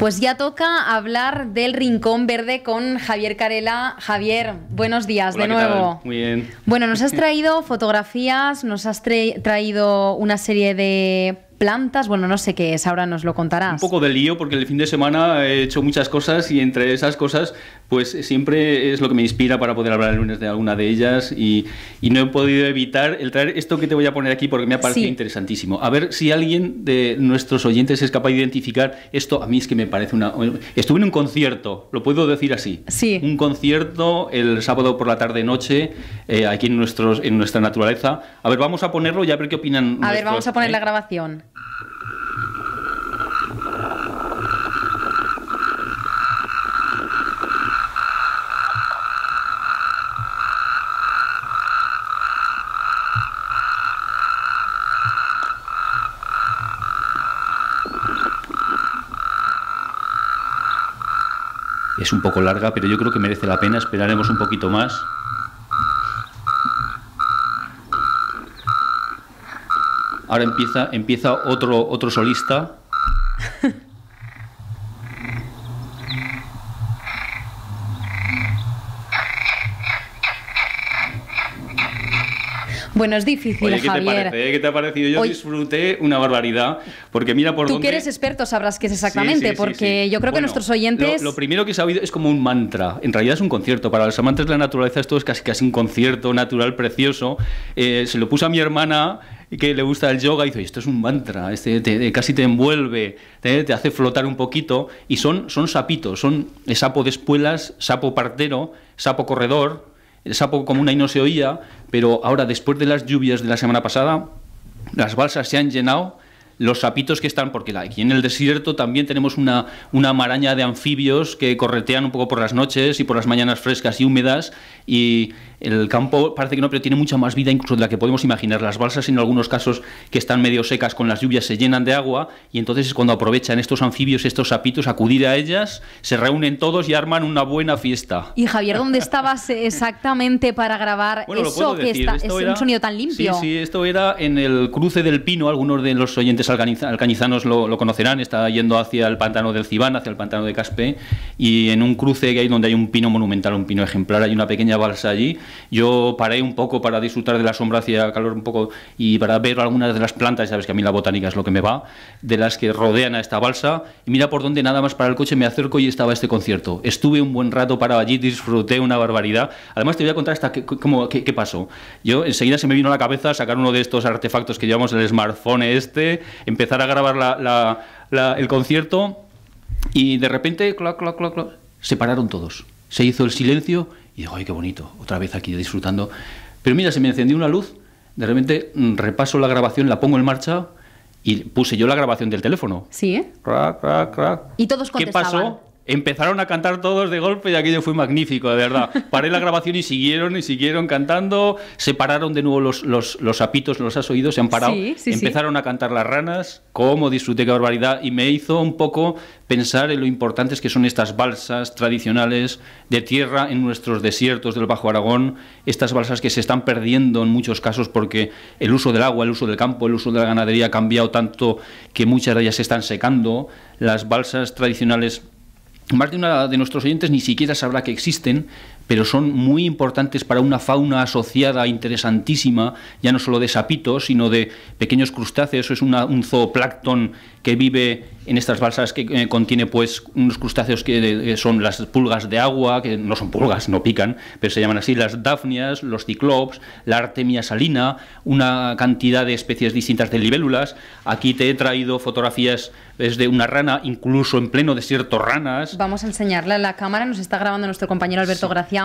Pues ya toca hablar del Rincón Verde con Javier Carela. Javier, buenos días de nuevo. Muy bien. Bueno, nos has traído fotografías, nos has traído una serie de plantas, bueno, no sé qué es, ahora nos lo contarás. Un poco de lío porque el fin de semana he hecho muchas cosas y entre esas cosas pues siempre es lo que me inspira para poder hablar el lunes de alguna de ellas y, no he podido evitar el traer esto que te voy a poner aquí porque me ha parecido interesantísimo. A ver si alguien de nuestros oyentes es capaz de identificar esto. A mí es que me parece una... Estuve en un concierto, lo puedo decir así. Sí. Un concierto el sábado por la tarde-noche eh, aquí en, en nuestra naturaleza. A ver, vamos a ponerlo y a ver qué opinan. A ver, vamos a poner ¿eh? la grabación. un poco larga, pero yo creo que merece la pena. Esperaremos un poquito más. Ahora empieza, empieza otro, otro solista. Bueno, es difícil, Javier. Eh? ¿Qué te ha parecido? Yo disfruté una barbaridad, porque mira por Tú que eres experto sabrás qué es exactamente, porque yo creo que nuestros oyentes... Lo, primero que he sabido es como un mantra. En realidad es un concierto. Para los amantes de la naturaleza esto es casi, casi un concierto natural precioso. Eh, se lo puse a mi hermana que le gusta el yoga y dice, esto es un mantra, este casi te envuelve, te, hace flotar un poquito y son, son sapitos, son sapo de espuelas, sapo partero, sapo corredor, el sapo común ahí no se oía, pero ahora después de las lluvias de la semana pasada, las balsas se han llenado los sapitos que están, porque aquí en el desierto también tenemos una, una, maraña de anfibios que corretean un poco por las noches y por las mañanas frescas y húmedas, y, el campo parece que no, pero tiene mucha más vida incluso de la que podemos imaginar. Las balsas en algunos casos que están medio secas con las lluvias se llenan de agua y entonces es cuando aprovechan estos anfibios, estos sapitos, acudir a ellas, se reúnen todos y arman una buena fiesta. Y Javier, ¿dónde estabas exactamente para grabar eso que está, es un sonido tan limpio? Sí, sí, esto era en el cruce del Pino, algunos de los oyentes alcañizanos lo, lo conocerán, está yendo hacia el pantano del Cibán, hacia el pantano de Caspe y en un cruce que hay donde hay un pino monumental, un pino ejemplar, hay una pequeña balsa allí yo paré un poco para disfrutar de la sombra hacia calor un poco y para ver algunas de las plantas, sabes que a mí la botánica es lo que me va, de las que rodean a esta balsa. Y mira por dónde nada más para el coche me acerco y estaba este concierto. Estuve un buen rato para allí, disfruté una barbaridad. Además te voy a contar hasta qué, qué, pasó. Yo enseguida se me vino a la cabeza sacar uno de estos artefactos que llevamos el smartphone este, empezar a grabar el concierto y de repente, se pararon todos. Se hizo el silencio y digo, ay, qué bonito, otra vez aquí disfrutando. Pero mira, se me encendió una luz, de repente mm, repaso la grabación, la pongo en marcha, y puse yo la grabación del teléfono. Sí, ¿eh? Crac, Y todos contestaban. ¿Qué pasó? empezaron a cantar todos de golpe y aquello fue magnífico, de verdad. Paré la grabación y siguieron y siguieron cantando, se pararon de nuevo los, los, los apitos, los has oído, se han parado, empezaron a cantar las ranas, como disfruté que barbaridad y me hizo un poco pensar en lo importantes que son estas balsas tradicionales de tierra en nuestros desiertos del Bajo Aragón, estas balsas que se están perdiendo en muchos casos porque el uso del agua, el uso del campo, el uso de la ganadería ha cambiado tanto que muchas de ellas se están secando, las balsas tradicionales más de una de nuestros oyentes ni siquiera sabrá que existen pero son muy importantes para una fauna asociada interesantísima, ya no solo de sapitos, sino de pequeños crustáceos. Es un zooplancton que vive en estas balsas que eh, contiene pues unos crustáceos que, son las pulgas de agua, que no son pulgas, no pican, pero se llaman así las dafnias, los ciclops, la artemia salina, una cantidad de especies distintas de libélulas. Aquí te he traído fotografías desde una rana, incluso en pleno desierto ranas. Vamos a enseñarla. La cámara nos está grabando nuestro compañero Alberto Gracia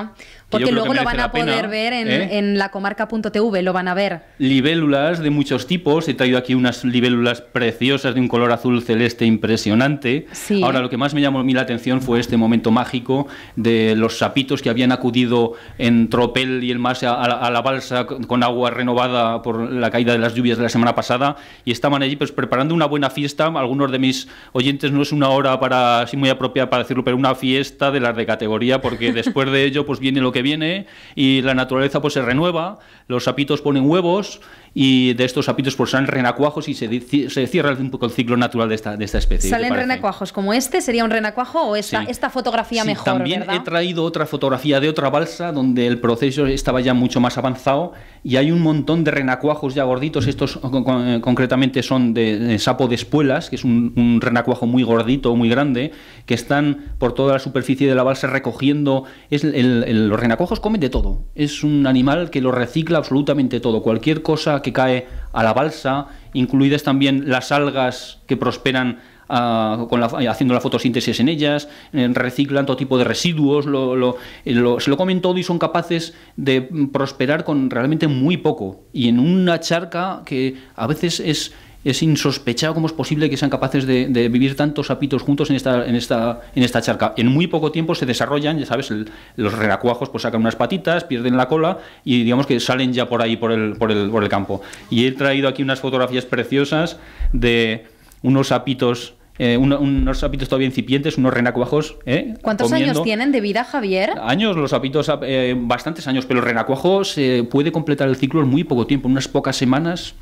porque luego lo van a poder ver en, ¿eh? lacomarca.tv lo van a ver. Libélulas de muchos tipos, he traído aquí unas libélulas preciosas de un color azul celeste impresionante. Ahora, lo que más me llamó a mí la atención fue este momento mágico de los sapitos que habían acudido en tropel y el más a, la balsa con agua renovada por la caída de las lluvias de la semana pasada y estaban allí pues, preparando una buena fiesta. Algunos de mis oyentes no es una hora para así muy apropiada para decirlo, pero una fiesta de las de categoría porque después de ello pues viene lo que viene y la naturaleza pues se renueva, los sapitos ponen huevos y de estos sapitos pues salen renacuajos y se, se cierra el ciclo natural de esta, especie. ¿Salen renacuajos como este? ¿Sería un renacuajo o esta, esta fotografía mejor? También he traído otra fotografía de otra balsa donde el proceso estaba ya mucho más avanzado y hay un montón de renacuajos ya gorditos, estos eh, eh, concretamente son de, sapo de espuelas, que es un, renacuajo muy gordito, muy grande, que están por toda la superficie de la balsa recogiendo, el los renacuajos comen de todo. Es un animal que lo recicla absolutamente todo. Cualquier cosa que cae a la balsa, incluidas también las algas que prosperan ah, con haciendo la fotosíntesis en ellas, eh, reciclan todo tipo de residuos, se lo comen todo y son capaces de prosperar con realmente muy poco. Y en una charca que a veces es es insospechado cómo es posible que sean capaces de, vivir tantos sapitos juntos en esta, en, esta, en esta charca. En muy poco tiempo se desarrollan, ya sabes, los renacuajos pues sacan unas patitas, pierden la cola y digamos que salen ya por ahí, por el, por el, campo. Y he traído aquí unas fotografías preciosas de unos sapitos... Eh, unos todavía incipientes, unos renacuajos. Eh, ¿Cuántos años tienen de vida, Javier? Años, los sapitos, eh, bastantes años, pero el renacuajo se puede completar el ciclo en muy poco tiempo, en unas pocas semanas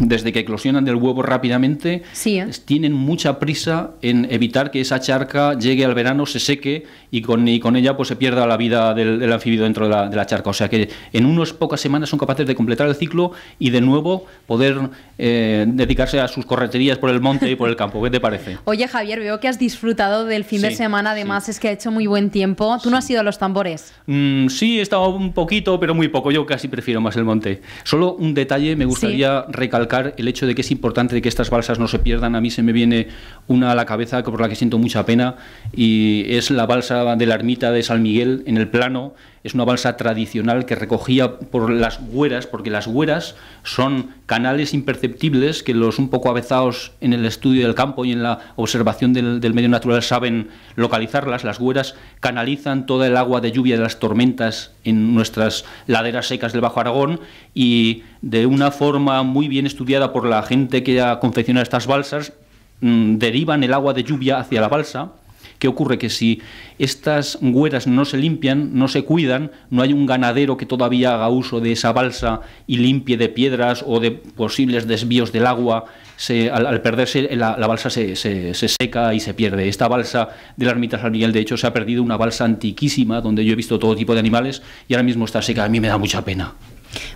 desde que eclosionan del huevo rápidamente, ¿eh? tienen mucha prisa en evitar que esa charca llegue al verano, se seque y con, con ella pues se pierda la vida del, anfibio dentro de la, charca. O sea que en unas pocas semanas son capaces de completar el ciclo y de nuevo poder eh, dedicarse a sus correterías por el monte y por el campo. ¿Qué te parece? Oye Javier, veo que has disfrutado del fin de semana, además es que ha hecho muy buen tiempo. ¿Tú no has ido a los tambores? Mm, sí, he estado un poquito, pero muy poco. Yo casi prefiero más el monte. Solo un detalle me gustaría recalcar el hecho de que es importante que estas balsas no se pierdan. A mí se me viene una a la cabeza por la que siento mucha pena y es la balsa de la ermita de San Miguel en el plano es una balsa tradicional que recogía por las hueras, porque las hueras son canales imperceptibles que los un poco avezados en el estudio del campo y en la observación del, medio natural saben localizarlas. Las hueras canalizan toda el agua de lluvia de las tormentas en nuestras laderas secas del Bajo Aragón y de una forma muy bien estudiada por la gente que ha confeccionado estas balsas, mm, derivan el agua de lluvia hacia la balsa ¿Qué ocurre? Que si estas hueras no se limpian, no se cuidan, no hay un ganadero que todavía haga uso de esa balsa y limpie de piedras o de posibles desvíos del agua, al, perderse la, balsa se, seca y se pierde. Esta balsa de la ermita San Miguel, de hecho, se ha perdido una balsa antiquísima donde yo he visto todo tipo de animales y ahora mismo está seca. A mí me da mucha pena.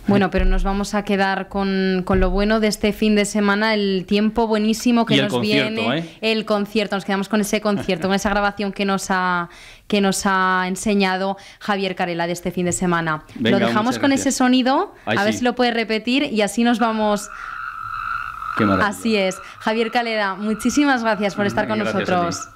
Bueno, pero nos vamos a quedar con, lo bueno de este fin de semana, el tiempo buenísimo que nos viene, ¿eh? el concierto, nos quedamos con ese concierto, con esa grabación que nos ha, que nos ha enseñado Javier Carela de este fin de semana. lo dejamos con ese sonido, a ver si lo puede repetir y así nos vamos. Qué Así es. Javier Carela, muchísimas gracias por mm, estar con nosotros.